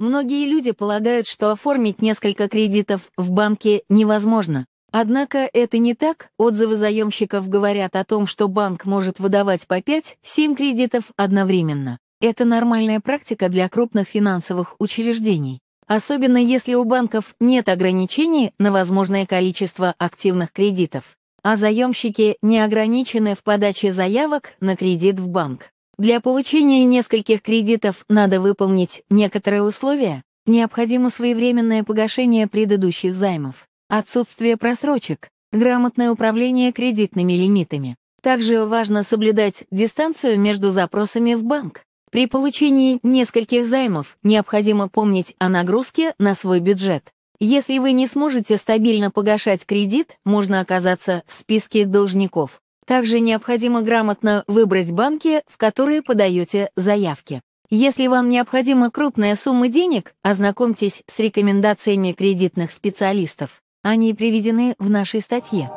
Многие люди полагают, что оформить несколько кредитов в банке невозможно. Однако это не так. Отзывы заемщиков говорят о том, что банк может выдавать по 5-7 кредитов одновременно. Это нормальная практика для крупных финансовых учреждений. Особенно если у банков нет ограничений на возможное количество активных кредитов, а заемщики не ограничены в подаче заявок на кредит в банк. Для получения нескольких кредитов надо выполнить некоторые условия. Необходимо своевременное погашение предыдущих займов, отсутствие просрочек, грамотное управление кредитными лимитами. Также важно соблюдать дистанцию между запросами в банк. При получении нескольких займов необходимо помнить о нагрузке на свой бюджет. Если вы не сможете стабильно погашать кредит, можно оказаться в списке должников. Также необходимо грамотно выбрать банки, в которые подаете заявки. Если вам необходима крупная сумма денег, ознакомьтесь с рекомендациями кредитных специалистов. Они приведены в нашей статье.